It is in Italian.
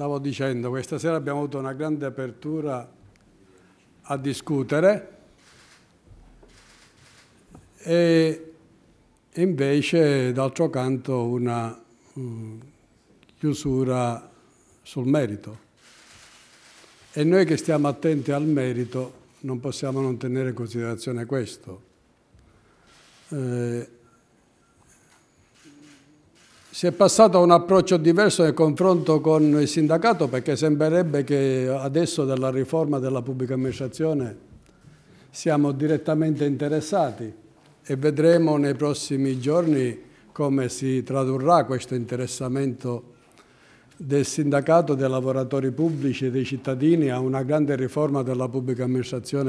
Stavo dicendo, questa sera abbiamo avuto una grande apertura a discutere e invece d'altro canto una mm, chiusura sul merito. E noi che stiamo attenti al merito non possiamo non tenere in considerazione questo. Eh, si è passato a un approccio diverso nel confronto con il sindacato perché sembrerebbe che adesso della riforma della pubblica amministrazione siamo direttamente interessati e vedremo nei prossimi giorni come si tradurrà questo interessamento del sindacato, dei lavoratori pubblici e dei cittadini a una grande riforma della pubblica amministrazione